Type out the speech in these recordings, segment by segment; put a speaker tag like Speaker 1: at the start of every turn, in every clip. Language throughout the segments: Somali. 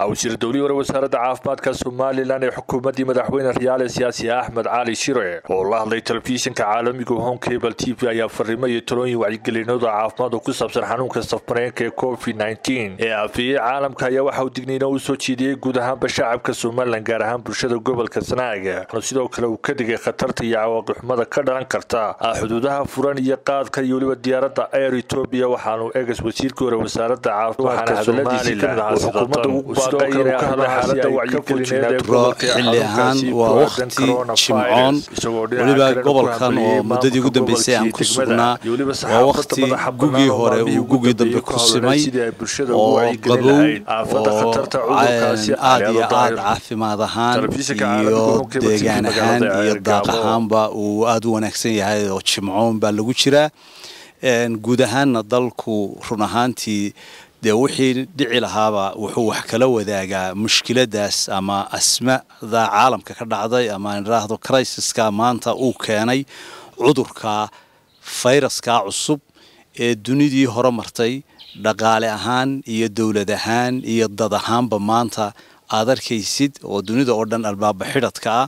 Speaker 1: wasiir dowlihi hore wasaaradda caafimaadka somalilan ee xukuumaddii madaxweyne riyaale siyaasi axmed cali shire oo la hadlay telefishinka caalamiga cable t v ayaa fariimo iyo talooyin wacyigelinooda caafimaad oo ku saabsan xanuunka safmareenka ee covid n ee aafeeyey caalamka ayaa waxa uu digniina uu soo jeediyey guud ahaanba shacabka somalilan gaar ahaan bulshada gobolka sanaag wuxuu sidoo kale uu ka digay khatarta iyo cawaaqixumada ka dhalan karta xuduudaha furan iyo qaadka iyo weliba diyaaradda air etoobiya waxaanu egas wasiirkii hore wasaaradda caafimaadka xilli ahaan waa wakhti jimcoon weliba gobolkan oo muddadii ugu dambeysay aan ku sugnaa waa wakhti
Speaker 2: gugii hore uu gugii dambe ku simay oo qabow aad iyo aad caafimaad ahaan iyo deegaan ahaan iyo daaq ahaanba uu aad u wanaagsan yahay oo jimcoon baa lagu jiraa guud ahaanna dalku run ahaantii dee wixii dhici lahaaba wuxuu wax kala wadaagaa mushkiladaas ama asmada caalamka ka dhacday ama idhaahdo crisiska maanta uu keenay cudurka fayraska cusub ee dunidii hore martay dhaqaale ahaan iyo dowlad ahaan iyo dad ahaanba maanta aad arkaysid oo dunida oo dhan albaaba xidhadka ah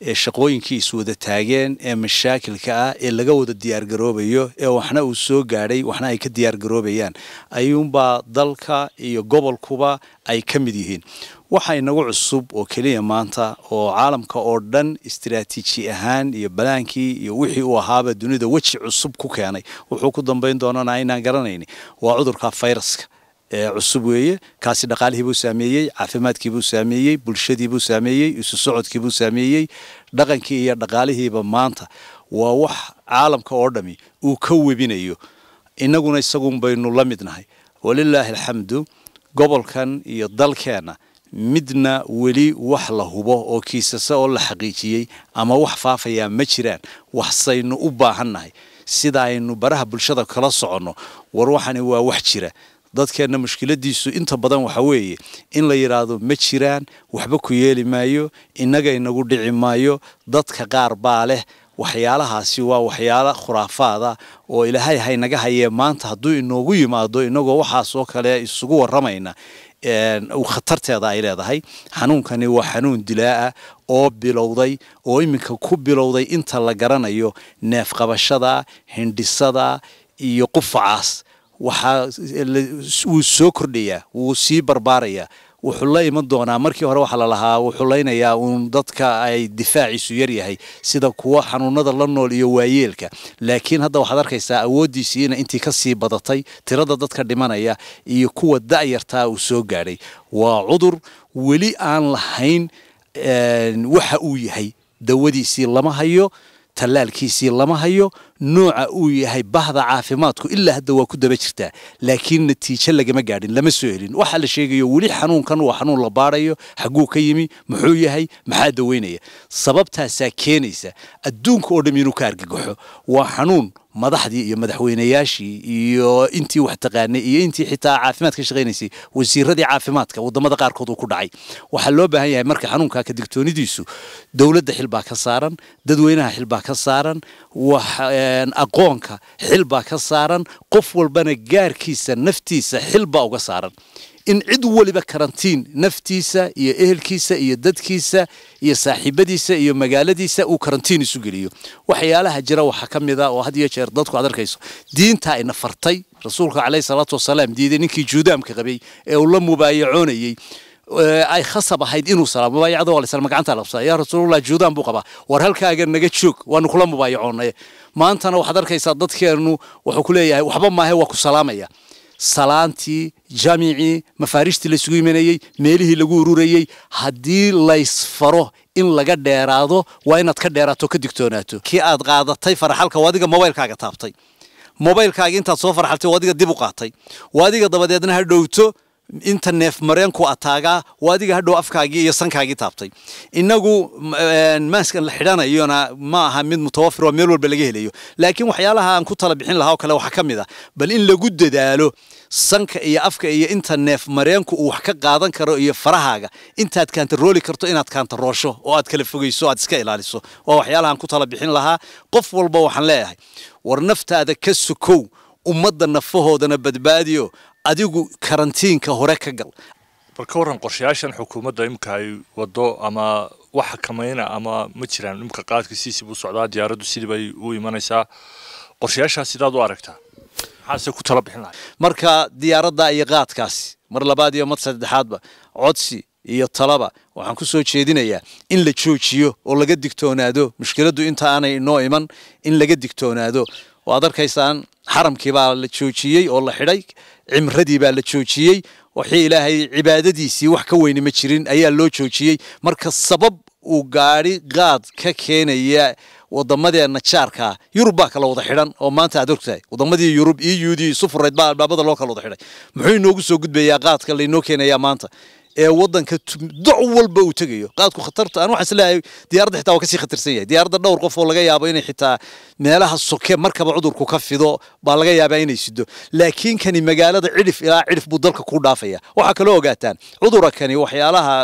Speaker 2: ee shaqooyinkii iswada taageen ee mashaakilka ah ee laga wada diyaargaroobayo ee waxna uu soo gaadhay waxna ay ka diyaargaroobayaan ayuunbaa dalka iyo gobolkuba ay ka mid yihiin waxaa inagu cusub oo keliya maanta oo caalamka oo dhan istiraatiiji ahaan iyo balaankii iyo wixii uu ahaaba dunida weji cusub ku keenay wuxuu ku dambayn doonana aynaan garanayni waa cudurka fayraska cusub weeye kaasi dhaqaalihiibuu saameeyey caafimaadkiibuu saameeyey bulshadiibuu saameeyey isu socodkiibuu saameeyey dhaqankii iyo dhaqaalihiiba maanta waa wax caalamka oo dhami uu ka webinayo inaguna isagun baynu la midnahay walilaahi alxamdu gobolkan iyo dalkeenna midna weli wax la hubo oo kiisasa oo la xaqiijiyey ama wax faafayaa ma jiraan waxsaynu u baahannahay sida aynu baraha bulshada kala soconno war waxani waa wax jira dadkeenna mushkiladiisu inta badan waxa weeye in la yidhaahdo ma jiraan waxba ku yeeli maayo innaga inagu dhici maayo dadka qaar baa leh waxyaalahaasi waa waxyaala khuraafaada oo ilaahay haynaga hayee maanta hadduu inoogu yimaado inagoo waxaasoo kale isugu waramayna khatarteeda ay leedahay xanuunkani waa xanuun dilaa'a oo bilowday oo iminka ku bilowday inta la garanayo neefqabashada hindhisada iyo qufacaas waxaa wuu soo kordhayaa wuu sii barbaarayaa wuxuu la iman doonaa markii hore waxaa lalahaa wuxuu laynayaa uun dadka ay difaaciisu yaryahay sida kuwa xanuunada la nool iyo waayeelka laakiin hadda waxaad arkaysaa awooddiisiina intii ka sii badatay tirada dadka dhimanaya iyo kuwa da'yartaa uu soo gaadhay waa cudur weli aan lahayn waxa uu yahay dawadiisii lama hayo tallaalkiisii lama hayo nooca uu yahay bahda caafimaadku ilaa hadda waa ku daba jirtaa laakiin natiijo lagama gaadhin lama soo helin waxaa la sheegayo weli xanuunkan waa xanuun la baarayo xagguu ka yimi muxuu yahay maxaa daweynaya sababtaasaa keenaysa adduunka oo dham inuu ka argagaxo waa xanuun madaxdii iyo madaxweynayaashii iyo intii wax iyo intii xitaa caafimaad ka wasiiradii caafimaadka waddamada qaarkood uu ku dhacay waxaa loo baahan yahay marka xanuunkaa kadigtoonidiisu dowladda xil ka saaran dadweynaha xil ka saaran wax eh, aqoonka xil baa ka saaran qof walbana gaarkiisa naftiisa xil baa uga saaran in cid weliba karantiin naftiisa iyo ehelkiisa iyo dadkiisa iyo saaxiibadiisa iyo magaaladiisa uu karantiin isu geliyo waxyaalaha jira waxaa ka mid a ah oo had iyo jeer dadku aad arkayso diinta ina fartay rasuulka caleyhi salaatu wasalaam diiday ninkii juudaamka qabay ee uu la mubaayacoonayey Eh, ay khasab ahayd inuu salaamo mubaayacada waa laysala magacanta labsada yaa rasuulallah juudaan buu qabaa war halkaaga naga joog waanu kula mubaayacoonay eh, maantana waxaad arkaysaa dadkeennu wuxuu ku leeyahay waxba maahe waa ku salaamaya salaantii jaamicii mafaariishtii laysugu imanayey meelihii lagu ururayey haddii laysfaro in laga dheeraado waa inaad ka dheeraato ka digtoonaato kii aad qaadatay faraxalka waa adiga mobaylkaaga taabtay mobaylkaaga intaad soo farxaltay waa adiga dib u qaatay waa adiga dabadeedna ha dhowto inta neef mareen ku ataagaa waa adiga hadhow afkaagii iyo sankaagii taabtay inagu maaskan la xidhanayona ma aha mid mutawafir oo meel walba laga helayo laakiin waxyaalaha aan ku tala bixin lahaa oo kale waxaa ka mid ah bal in lagu dadaalo sanka iyo afka iyo inta neef mareenku uu wax ka qaadan karo iyo farahaaga intaad kaantarooli karto inaad kaantaroosho oo aad kala fogeyso aad iska ilaaliso waa waxyaalahaan ku tala bixin lahaa qof walba waxaan leeyahay war naftaada ka sukow ummadda nafahoodana badbaadiyo adigu karantiinka hore ka gal
Speaker 1: bal ka waran qorshayaashan xukuumadda imika ay wado ama wax xakamayna ama ma jiraan imika qaadkiisiisi buu socdaa diyaaraddu sidii bay u imanaysaa qorshayaashaas sidaad u aragtaa maxaase ku tala bixin lahay marka diyaaradda iyo qaadkaasi mar labaad iyo mad saddexaadba codsi
Speaker 2: iyo talaba waxaan ku soo jeedinayaa in la joojiyo oo laga digtoonaado mushkiladdu inta aanay inoo iman in laga digtoonaado waad arkaysaan xaramkii baa la joojiyey oo la xidhay cimradii baa la joojiyey wixii ilaahay cibaadadiisii wax ka weyni ma jirin ayaa loo joojiyey marka sabab uu gaari qaad ka keenaya wadamadeena jaarkaa yurub baa kala wada xidhan oo maanta aad ogtahay wadamadii yurub eu d isu furayd baa albaabada loo kala wada xidhay muxuu inoogu soo gudbayaa qaadka lainoo keenayaa maanta ee wadanka doc walba uu tegayo qaadku khatarta aan waxaan isleeyahay diyaaradda xitaa waa kasii khatarsan yahay diyaaradda dhowr qof oo laga yaabo inay xitaa meelaha soke markaba cudurku ka fido baa laga yaabaa inay sido laakiin kani magaalada cidhif ilaa cidhif buu dalka ku dhaafaya waxaa kaloo ogaataan cudura kani waxyaalaha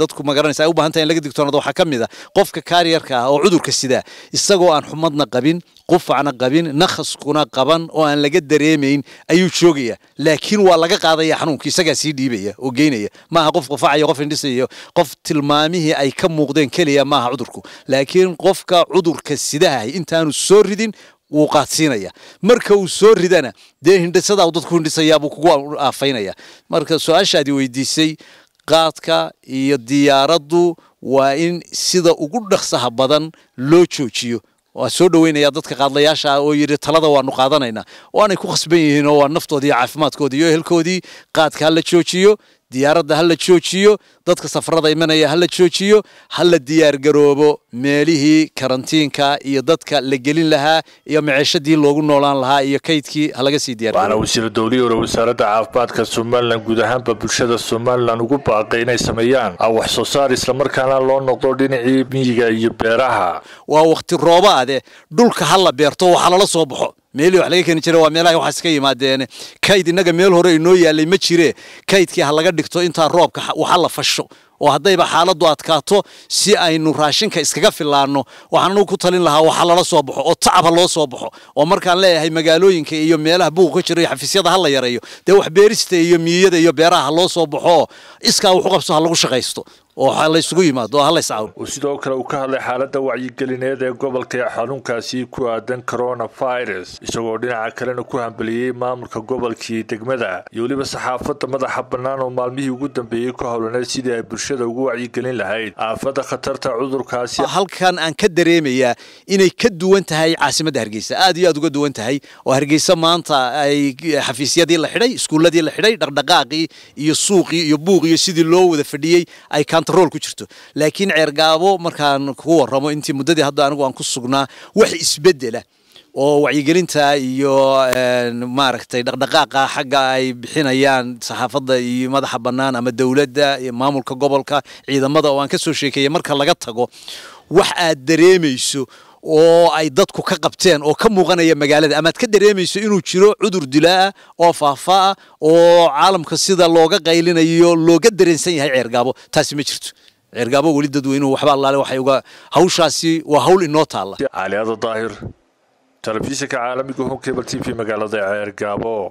Speaker 2: dadku magaranaysa ay u baahanta in laga digtoonaado waxaa ka mid a ah qofka kaariyarka ah oo cudurka sidaa isagoo aan xumadna qabin qufacna qabin nakhaskuna qaban oo aan laga dareemayn ayuu joogaya laakiin waa laga qaadaya xanuunka isagaa sii dhiibaya oo geynaya ma maaha qof qufaacayo qof indhisayo qof tilmaamihii ay ka muuqdeen keliya maaha cudurku laakiin qofka cudurka sidahay intaanu soo ridin wuu qaadsiinaya marka uu soo ridana dee hindhisadaa dadku hindhisayaa buu kugu aafaynaya marka su-aashaadi weydiisay qaadka iyo diyaaraddu waa in sida ugu dhaqsaha badan loo joojiyo waa soo dhaweynayaa dadka qaadlayaasha ah oo yidhi talada waanu qaadanaynaa waanay ku khasban yihiin oo waa naftoodii caafimaadkoodii iyo ehelkoodii qaadkaa la joojiyo diyaaradda ha la joojiyo dadka safarada imanaya ha la joojiyo ha la diyaargaroobo meelihii karantiinka iyo dadka la gelin lahaa iyo miceshadii loogu noolaan lahaa iyo kaydkii halaga sii
Speaker 1: diyaargaroobo waana wasiir dowli ore wasaaradda caafimaadka Soomaaliland guud ahaanba bulshada somalilan ugu baaqay inay sameeyaan ah wax soo saar islamarkaana loo noqdo dhinacii miyiga iyo beeraha waa
Speaker 2: waqti roobaade eh, dhulka ha la beerto waxa lala soo baxo meelii wax laga keeni jira waa meelaha waxaas ka yimaadeen kayd innaga meel hore inoo yaalay ma jire kaydkii ha laga dhigto intaa roobka waxa la fasho oo haddayba xaaladdu adkaato si aynu raashinka iskaga filaano waxaan anugu ku talin lahaa waxa lala soo baxo oo tacab ha loo soo baxo oo markaan leeyahay magaalooyinka iyo meelaha buuqa ka jira iyo xafiisyada ha la yareeyo dee wax beerista iyo miyiyada iyo beeraha ha loo soo baxo oo iskaa wuxu qabso
Speaker 1: ha lagu shaqaysto oo laysugu yimaado oo halayscaawo sidoo kale uu ka hadlay xaaladda wacyigelineed ee gobolka ee xanuunkaasi ku aadan coronavirus isagoo dhinaca kalena ku hambeliyey maamulka gobolkii degmada iyo weliba saxaafadda madaxa bannaan oo maalmihii ugu dambeeyey ku howlaneed sidii ay bulshada ugu wacyigelin lahayd aafada khatarta cudurkaasi
Speaker 2: halkan aan ka dareemayaa inay ka duwan tahay caasimadda hargeysa aad iyo aad uga duwan tahay oo hargeysa maanta ay xafiisyadii la xidhay iskuulladii la xidhay dhaqdhaqaaqii iyo suuqii iyo buuq iyo sidii loo wada fadhiyey ay kontarool ku jirto laakiin ceergaabo markaan ku waramo intii muddadii hadda anigu aan ku sugnaa wax isbedela oo wacyigelinta iyo maaragtay dhaqdhaqaaqa xagga ay bixinayaan saxaafadda iyo madaxa bannaan ama dowladda iyo maamulka gobolka ciidamada oo aan ka soo sheekeeyay marka laga tago wax aad dareemayso oo ay dadku ka qabteen oo ka muuqanaya magaalada amaad ka dareemayso inuu jiro cudur dilaa oo faafaa oo caalamka sida looga qaylinayo looga dareensan yahay ceergaabo taasi ma jirto ceergaabo weli dadweynuhu waxba allaale waxay uga hawshaasi waa hawl inoo
Speaker 1: taalla cali daahir telefishinka caalamiga hon cable t v magaalada ceergaabo